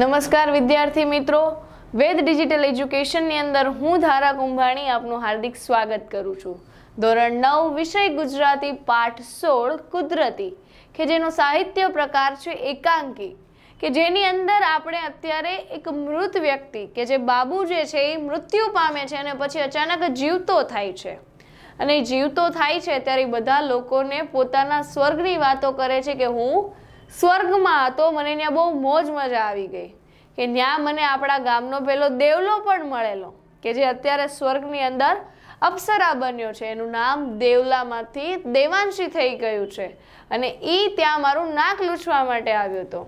નમસ્કાર વિદ્યાર્થી મિત્રો વેદ ડિજિટલ એજ્યુકેશનની અંદર હું ધારા કુંભાણી આપનું હાર્દિક સ્વાગત કરું છું ધોરણ નવ વિષય ગુજરાતી પાઠ સોળ કુદરતી કે જેનો સાહિત્ય પ્રકાર છે એકાંકી કે જેની અંદર આપણે અત્યારે એક મૃત વ્યક્તિ કે જે બાબુ જે છે એ મૃત્યુ પામે છે અને પછી અચાનક જીવતો થાય છે અને જીવતો થાય છે ત્યારે બધા લોકોને પોતાના સ્વર્ગની વાતો કરે છે કે હું સ્વર્ગમાં હતો મને ત્યાં બહુ મોજ મજા આવી ગઈ કે ત્યાં મને આપણા ગામનો પેલો દેવલો પણ મળેલો કે જે અત્યારે સ્વર્ગની અંદર અપ્સરા બન્યો છે એનું નામ દેવલામાંથી દેવાંશી થઈ ગયું છે અને એ ત્યાં મારું નાક લૂછવા માટે આવ્યો હતો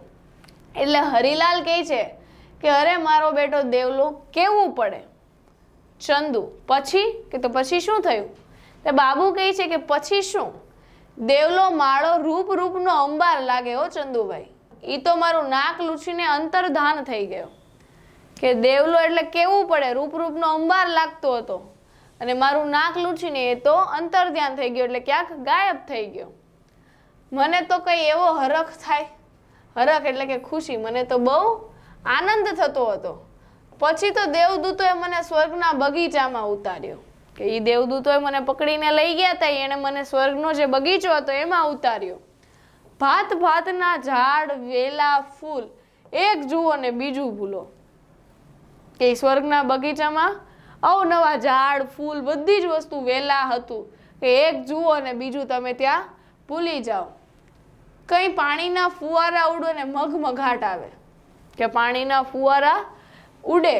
એટલે હરિલાલ કહે છે કે અરે મારો બેટો દેવલો કેવું પડે ચંદુ પછી કે તો પછી શું થયું તે બાબુ કહે છે કે પછી શું દેવલો માળો રૂપ રૂપનો અંબાર લાગ્યો ચંદુભાઈ એ તો મારું નાક લૂછીને અંતરધાન થઈ ગયો કે દેવલો એટલે કેવું પડે રૂપ રૂપનો અંબાર લાગતો હતો અને મારું નાક લૂછીને એ તો અંતર્ધ્યાન થઈ ગયો એટલે ક્યાંક ગાયબ થઈ ગયો મને તો કંઈ એવો હરખ થાય હરખ એટલે કે ખુશી મને તો બહુ આનંદ થતો હતો પછી તો દેવદૂતોએ મને સ્વર્ગના બગીચામાં ઉતાર્યો કે એ દેવદૂતોએ મને પકડીને લઈ ગયા હતા એણે મને સ્વર્ગનો જે બગીચો હતો એમાં ઉતાર્યો ભાત ભાતના ઝાડ વેલા ફૂલ એક જુઓ ને બીજું ભૂલો કે સ્વર્ગના બગીચામાં અવનવા ઝાડ ફૂલ બધી જ વસ્તુ વેલા હતું કે એક જુઓ ને બીજું તમે ત્યાં ભૂલી જાઓ કંઈ પાણીના ફુવારા ઉડો ને મગમઘાટ આવે કે પાણીના ફુવારા ઉડે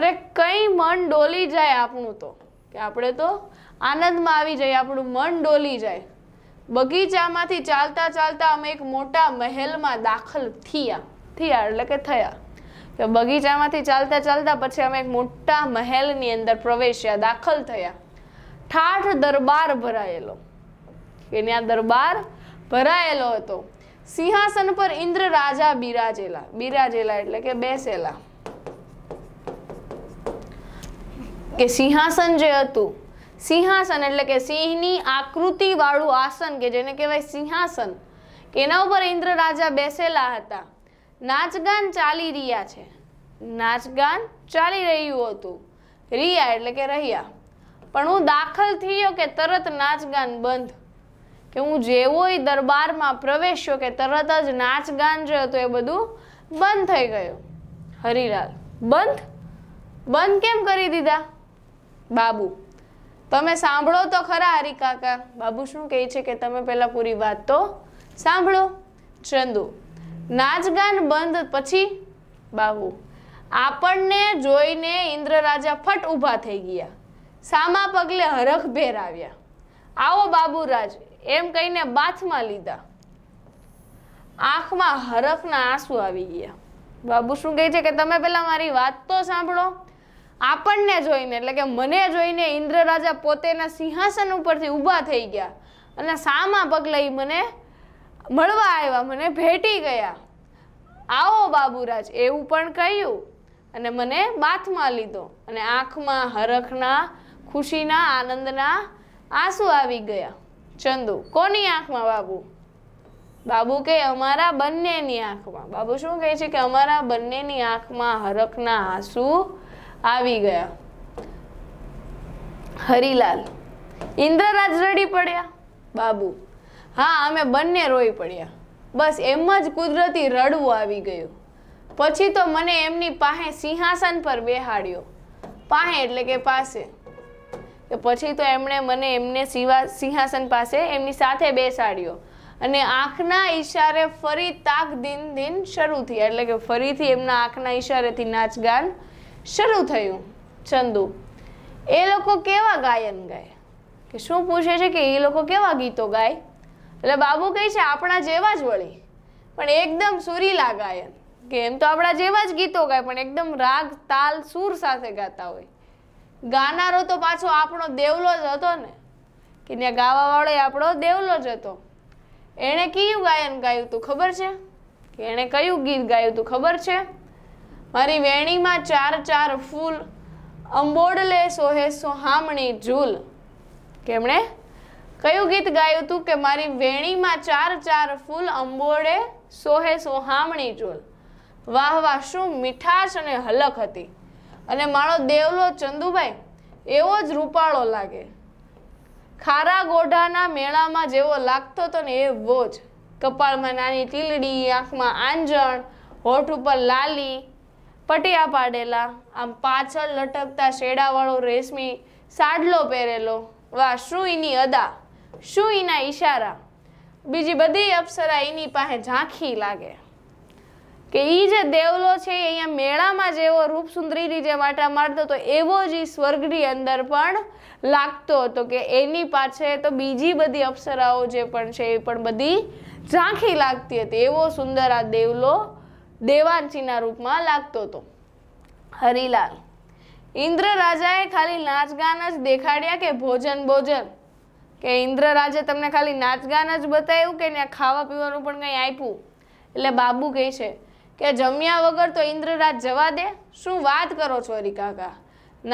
અરે કંઈ મન ડોલી જાય આપણું તો કે આપણે તો આનંદમાં આવી જઈએ આપણું મન ડોલી જાય બગીચામાંથી ચાલતા ચાલતા અમે એક મોટા મહેલમાં દાખલ થયા થયા એટલે કે થયા કે બગીચામાંથી ચાલતા ચાલતા પછી અમે એક મોટા મહેલની અંદર પ્રવેશ્યા દાખલ થયા ઠાઠ દરબાર ભરાયેલો કે ત્યાં દરબાર ભરાયેલો હતો સિંહાસન પર ઇન્દ્ર રાજા બિરાજેલા બિરાજેલા એટલે કે બેસેલા કે સિંહાસન જે હતું સિંહાસન એટલે કે સિંહની આકૃતિવાળું આસન કે જેને કહેવાય સિંહાસન એના ઉપર ઇન્દ્ર રાજા બેસેલા હતા નાચગાન ચાલી રહ્યા છે નાચગાન ચાલી રહ્યું હતું રહ્યા એટલે કે રહ્યા પણ હું દાખલ થયો કે તરત નાચગાન બંધ કે હું જેવોય દરબારમાં પ્રવેશ્યો કે તરત જ નાચગાન જે હતું એ બધું બંધ થઈ ગયું હરિલાલ બંધ બંધ કેમ કરી દીધા બાબુ તમે સાંભળો તો ખરા હરિકાકા બાબુ શું કહે છે કે તમે પહેલાં પૂરી વાત તો સાંભળો ચંદુ નાચગાન બંધ પછી બાબુ આપણને જોઈને ઇન્દ્રરાજા ફટ ઊભા થઈ ગયા સામા પગલે હરખ ભેર આવ્યા આવો બાબુ રાજ એમ કહીને બાથમાં લીધા આંખમાં હરખના આંસુ આવી ગયા બાબુ શું કહે છે કે તમે પહેલાં મારી વાત તો સાંભળો આપણને જોઈને એટલે કે મને જોઈને ઇન્દ્ર રાજા પોતેના સિંહાસન ઉપરથી ઊભા થઈ ગયા અને સામા પગલે મને મળવા આવ્યા મને ભેટી ગયા આવો બાબુરાજ એવું પણ કહ્યું અને મને બાથમાં લીધો અને આંખમાં હરખના ખુશીના આનંદના આંસુ આવી ગયા ચંદુ કોની આંખમાં બાબુ બાબુ કે અમારા બંનેની આંખમાં બાબુ શું કહે છે કે અમારા બંનેની આંખમાં હરખના આંસુ આવી ગયા હરિલાલ ઇન્દ્રરાજ રડી પડ્યા બાબુ હા અમે બંને રોઈ પડ્યા બસ એમ જ કુદરતી રડવું આવી ગયું પછી તો મને એમની પાસે સિંહાસન પર બેહાડ્યો પાસે એટલે કે પાસે કે પછી તો એમણે મને એમને સિવા સિંહાસન પાસે એમની સાથે બેસાડ્યો અને આંખના ઈશારે ફરી તાક દિન દિન શરૂ થયા એટલે કે ફરીથી એમના આંખના ઈશારેથી નાચગાન શરૂ થયું ચંદુ એ લોકો કેવા ગાયન ગાય કે શું પૂછે છે કે એ લોકો કેવા ગીતો ગાય એટલે બાબુ કહે છે આપણા જેવા જ વળી પણ એકદમ સુરીલા ગાયન કે એમ તો આપણા જેવા જ ગીતો ગાય પણ એકદમ રાગ તાલ સૂર સાથે ગાતા હોય ગાનારો તો પાછો આપણો દેવલો જ હતો ને કે ત્યાં ગાવાવાળો આપણો દેવલો જ હતો એણે કયું ગાયન ગાયું તું ખબર છે કે એણે કયું ગીત ગાયું તું ખબર છે મારી વેણીમાં ચાર ચાર ફૂલ અંબોડલે સોહે સોહામણી ઝૂલ કેમણે કયું ગીત ગાયું હતું કે મારી વેણીમાં ચાર ચાર ફૂલ અંબોડે સોહે સોહામણી ઝૂલ વાહ વાહ શું મીઠાશ અને હલક હતી અને મારો દેવલો ચંદુભાઈ એવો જ રૂપાળો લાગે ખારા ગોઢાના મેળામાં જેવો લાગતો હતો ને એવો જ કપાળમાં નાની તીલડી આંખમાં આંજણ હોઠ ઉપર લાલી પટિયા પાડેલા આમ પાછળ લટકતા શેડાવાળો રેશમી સાડલો પહેરેલો વાહ શું એની અદા શું એના ઈશારા બીજી બધી અપ્સરા એની પાસે ઝાંખી લાગે કે એ જે દેવલો છે અહીંયા મેળામાં જેવો રૂપસુંદરીની જે વાટા મારતો હતો એવો જ એ સ્વર્ગની અંદર પણ લાગતો હતો કે એની પાછે તો બીજી બધી અપ્સરાઓ જે પણ છે એ પણ બધી ઝાંખી લાગતી હતી એવો સુંદર આ દેવલો દેવાંશીના રૂપમાં લાગતો હતો હરિલાલ ઇન્દ્ર રાજાએ ખાલી નાચગાન જ દેખાડ્યા કે ભોજન ભોજન કે ઇન્દ્ર રાજા તમને ખાલી નાચગાન જ બતાવ્યું કે ત્યાં ખાવા પીવાનું પણ કંઈ આપ્યું એટલે બાબુ કહે છે કે જમ્યા વગર તો ઇન્દ્રરાજ જવા દે શું વાત કરો છો કાકા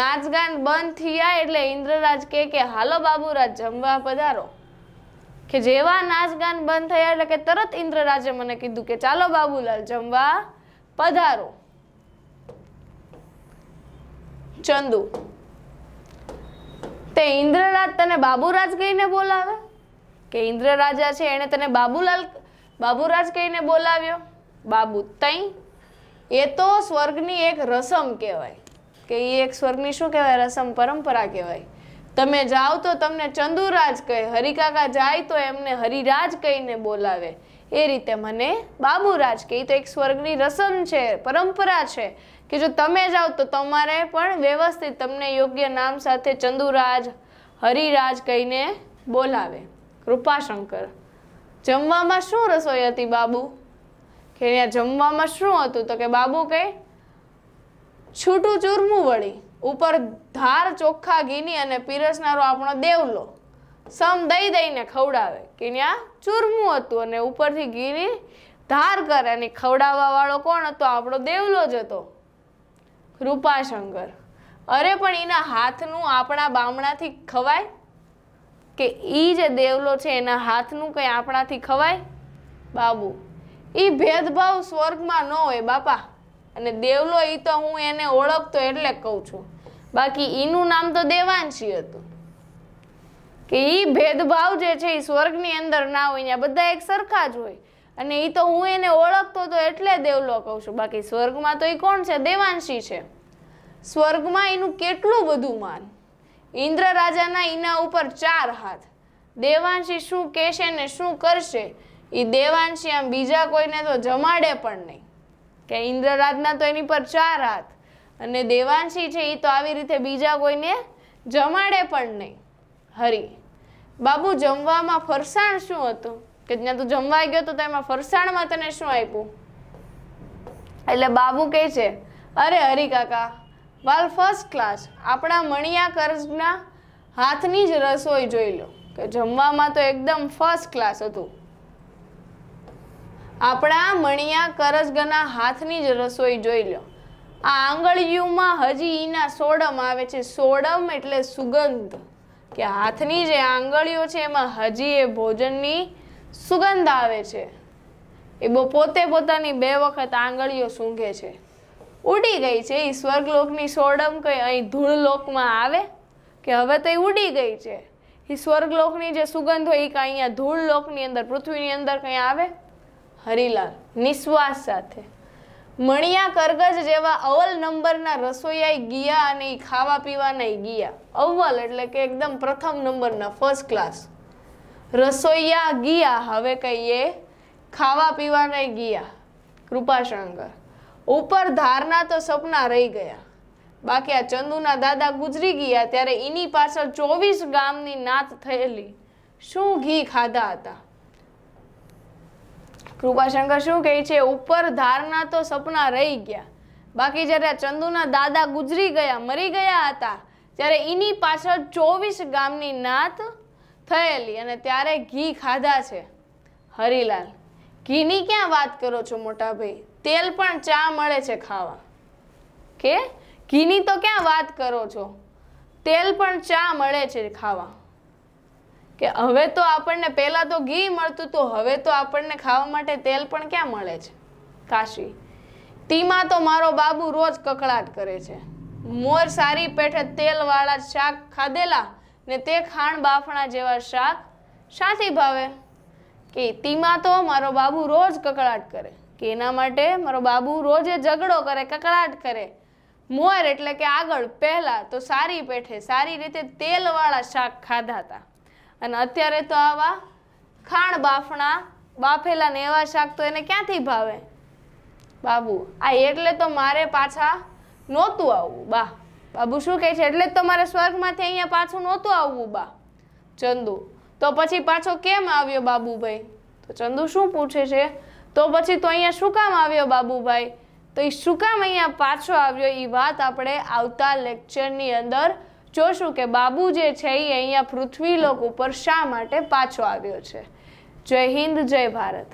નાચગાન બંધ થયા એટલે ઇન્દ્રરાજ કહે કે હાલો બાબુરાજ જમવા પધારો કે જેવા નાચગાન બંધ થયા એટલે કે તરત ઇન્દ્રરાજે મને કીધું કે ચાલો બાબુલાલ જમવા પધારો ચંદુ તે ઇન્દ્રરાજ તને બાબુરાજ કહીને બોલાવે કે ઇન્દ્રરાજા છે એણે તને બાબુલાલ બાબુરાજ કહીને બોલાવ્યો બાબુ તઈ એ તો સ્વર્ગની એક રસમ કહેવાય કે એ એક સ્વર્ગની શું કહેવાય રસમ પરંપરા કહેવાય તમે જાઓ તો તમને ચંદુરાજ કહે હરિકાકા જાય તો એમને હરિરાજ કહીને બોલાવે એ રીતે મને બાબુરાજ કહે તો એક સ્વર્ગની રસમ છે પરંપરા છે કે જો તમે જાઓ તો તમારે પણ વ્યવસ્થિત તમને યોગ્ય નામ સાથે ચંદુરાજ હરિરાજ કહીને બોલાવે કૃપાશંકર જમવામાં શું રસોઈ હતી બાબુ કે અહીંયા જમવામાં શું હતું તો કે બાબુ કહે છૂટું ચૂરમું વળી ઉપર ધાર ચોખ્ખા ઘીની અને પીરસનારો આપણો દેવલો સમ દઈ દઈને ખવડાવે કે ત્યાં ચૂરમું હતું અને ઉપરથી ઘીની ધાર કરે અને ખવડાવવા વાળો કોણ હતો આપણો દેવલો જ હતો કૃપાશંકર અરે પણ એના હાથનું આપણા બામણાથી ખવાય કે એ જે દેવલો છે એના હાથનું કંઈ આપણાથી ખવાય બાબુ એ ભેદભાવ સ્વર્ગમાં ન હોય બાપા અને દેવલો એ તો હું એને ઓળખતો એટલે કહું છું બાકી ઈનું નામ તો દેવાંશી હતું કે એ ભેદભાવ જે છે એ સ્વર્ગની અંદર ના હોય ત્યાં બધા એક સરખા જ હોય અને એ તો હું એને ઓળખતો તો એટલે દેવલો કહું છું બાકી સ્વર્ગમાં તો એ કોણ છે દેવાંશી છે સ્વર્ગમાં એનું કેટલું બધું માન ઇન્દ્ર રાજાના એના ઉપર ચાર હાથ દેવાંશી શું કહેશે ને શું કરશે એ દેવાંશી આમ બીજા કોઈને તો જમાડે પણ નહીં કે ઇન્દ્રરાજના તો એની પર ચાર હાથ અને દેવાંશી છે એ તો આવી રીતે બીજા કોઈને જમાડે પણ નહીં હરી બાબુ જમવામાં ફરસાણ શું હતું કે ત્યાં તું જમવા ગયો તો એમાં ફરસાણમાં તને શું આપ્યું એટલે બાબુ કહે છે અરે હરી કાકા વાલ ફર્સ્ટ ક્લાસ આપણા મણિયા કર્જના હાથની જ રસોઈ જોઈ લો કે જમવામાં તો એકદમ ફર્સ્ટ ક્લાસ હતું આપણા મણિયા કરજગના હાથની જ રસોઈ જોઈ લો આ આંગળીઓમાં હજી એના સોડમ આવે છે સોડમ એટલે સુગંધ કે હાથની જે આંગળીઓ છે એમાં હજી એ ભોજનની સુગંધ આવે છે એ બહુ પોતે પોતાની બે વખત આંગળીઓ સૂંઘે છે ઉડી ગઈ છે એ સ્વર્ગલોકની સોડમ કંઈ અહીં ધૂળલોકમાં આવે કે હવે તો એ ઉડી ગઈ છે એ સ્વર્ગલોકની જે સુગંધ હોય એ કાંઈ અહીંયા ધૂળલોકની અંદર પૃથ્વીની અંદર કંઈ આવે હરિલાલ નિશ્વાસ સાથે મણિયા કરગજ જેવા અવલ નંબરના રસોઈયા ગયા અને એ ખાવા પીવાના ગયા અવ્વલ એટલે કે એકદમ પ્રથમ નંબરના ફર્સ્ટ ક્લાસ રસોઈયા ગયા હવે કહીએ ખાવા પીવાના ગયા કૃપાશંકર ઉપર ધારના તો સપના રહી ગયા બાકી આ ચંદુના દાદા ગુજરી ગયા ત્યારે એની પાછળ ચોવીસ ગામની નાત થયેલી શું ઘી ખાધા હતા કૃપાશંકર શું કહે છે ઉપર ધારના તો સપના રહી ગયા બાકી જ્યારે ચંદુના દાદા ગુજરી ગયા મરી ગયા હતા ત્યારે એની પાછળ ચોવીસ ગામની નાત થયેલી અને ત્યારે ઘી ખાધા છે હરિલાલ ઘીની ક્યાં વાત કરો છો મોટા ભાઈ તેલ પણ ચા મળે છે ખાવા કે ઘીની તો ક્યાં વાત કરો છો તેલ પણ ચા મળે છે ખાવા કે હવે તો આપણને પહેલાં તો ઘી મળતું હતું હવે તો આપણને ખાવા માટે તેલ પણ ક્યાં મળે છે કાશી તીમાં તો મારો બાબુ રોજ કકળાટ કરે છે મોર સારી પેઠે તેલવાળા શાક ખાધેલા ને તે ખાણ બાફણા જેવા શાક શાથી ભાવે કે તીમાં તો મારો બાબુ રોજ કકળાટ કરે કે એના માટે મારો બાબુ રોજે ઝઘડો કરે કકળાટ કરે મોર એટલે કે આગળ પહેલાં તો સારી પેઠે સારી રીતે તેલવાળા શાક ખાધા હતા અને અત્યારે તો આવા ખાણ બાફણા બાફેલા નેવા શાક તો એને ક્યાંથી ભાવે બાબુ આ એટલે તો મારે પાછા નહોતું આવવું બા બાબુ શું કહે છે એટલે જ તો મારે સ્વર્ગમાંથી અહીંયા પાછું નહોતું આવવું બા ચંદુ તો પછી પાછો કેમ આવ્યો બાબુભાઈ તો ચંદુ શું પૂછે છે તો પછી તો અહીંયા શું કામ આવ્યો બાબુભાઈ તો એ શું કામ અહીંયા પાછો આવ્યો એ વાત આપણે આવતા લેક્ચરની અંદર જોશું કે બાબુ જે છે એ અહીંયા લોક ઉપર શા માટે પાછો આવ્યો છે જય હિન્દ જય ભારત